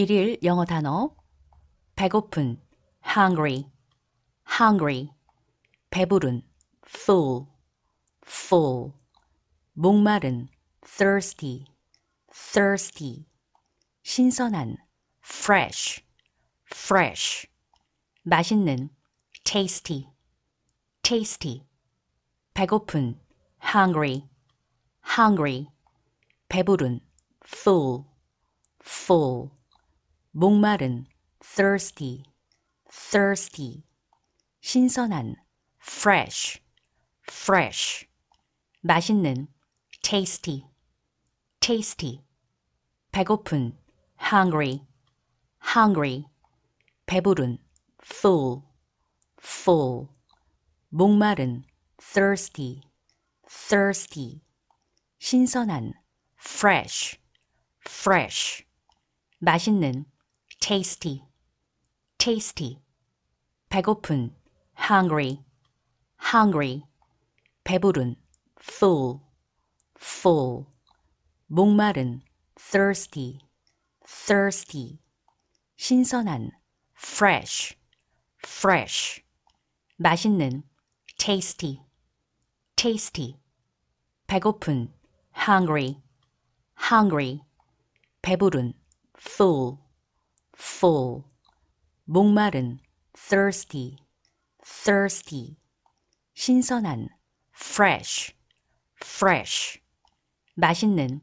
일일 영어 단어 배고픈 hungry hungry 배부른 full full 목마른 thirsty thirsty 신선한 fresh fresh 맛있는 tasty tasty 배고픈 hungry hungry 배부른 full full 목마른 thirsty, thirsty 신선한 fresh, fresh 맛있는 tasty, tasty 배고픈 hungry, hungry 배부른 full, full 목마른 thirsty, thirsty 신선한 fresh, fresh 맛있는 tasty, tasty. 배고픈, hungry, hungry. 배부른, full, full. 목마른, thirsty, thirsty. 신선한, fresh, fresh. 맛있는, tasty, tasty. 배고픈, hungry, hungry. 배부른, full, full, 목마른, thirsty, thirsty, 신선한, fresh, fresh, 맛있는,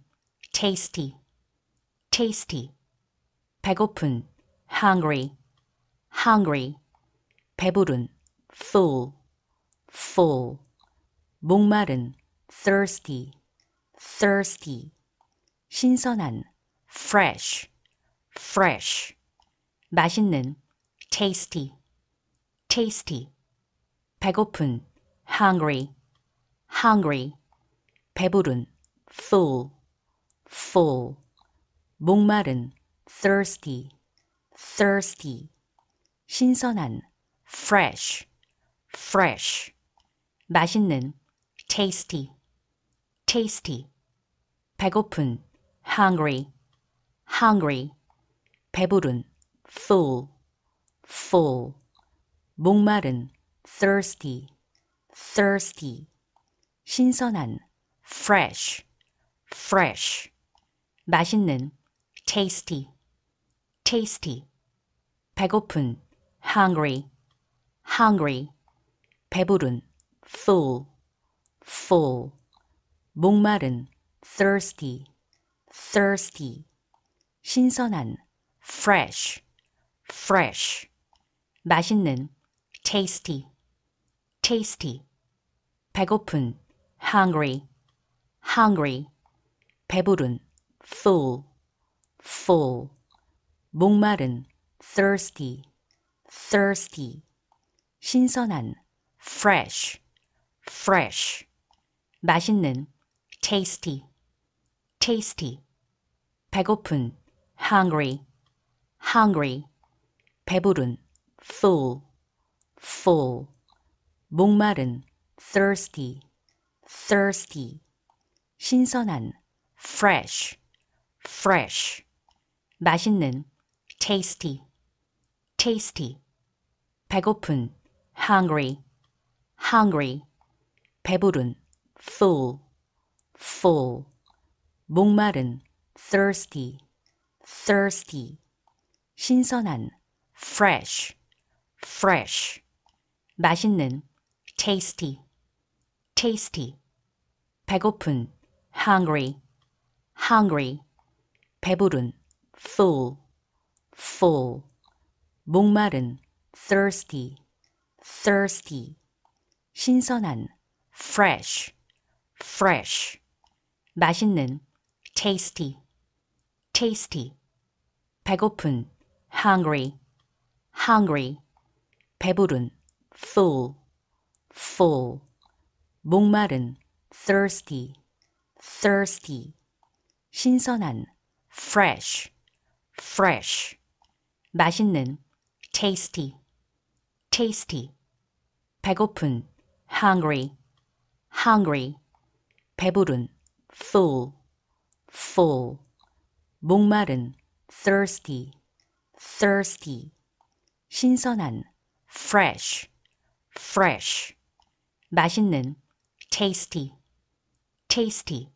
tasty, tasty, 배고픈, hungry, hungry, 배부른, full, full, 목마른, thirsty, thirsty, 신선한, fresh, fresh, 맛있는 tasty, tasty. 배고픈 hungry, hungry. 배부른 full, full. 목마른 thirsty, thirsty. 신선한 fresh, fresh. 맛있는 tasty, tasty. 배고픈 hungry, hungry. 배부른 full, full. 목마른, thirsty, thirsty. 신선한, fresh, fresh. 맛있는, tasty, tasty. 배고픈, hungry, hungry. 배부른, full, full. 목마른, thirsty, thirsty. 신선한, fresh, fresh, 맛있는, tasty, tasty, 배고픈, hungry, hungry, 배부른, full, full, 목마른, thirsty, thirsty, 신선한, fresh, fresh, 맛있는, tasty, tasty, 배고픈, hungry, hungry, 배부른 full, full 목마른 thirsty, thirsty 신선한 fresh, fresh 맛있는 tasty, tasty 배고픈 hungry, hungry 배부른 full, full 목마른 thirsty, thirsty 신선한 fresh, fresh. 맛있는, tasty, tasty. 배고픈, hungry, hungry. 배부른, full, full. 목마른, thirsty, thirsty. 신선한, fresh, fresh. 맛있는, tasty, tasty. 배고픈, hungry, hungry, 배부른, full, full, 목마른, thirsty, thirsty, 신선한, fresh, fresh, 맛있는, tasty, tasty, 배고픈, hungry, hungry, 배부른, full, full, 목마른, thirsty, thirsty, 신선한 fresh, fresh 맛있는 tasty, tasty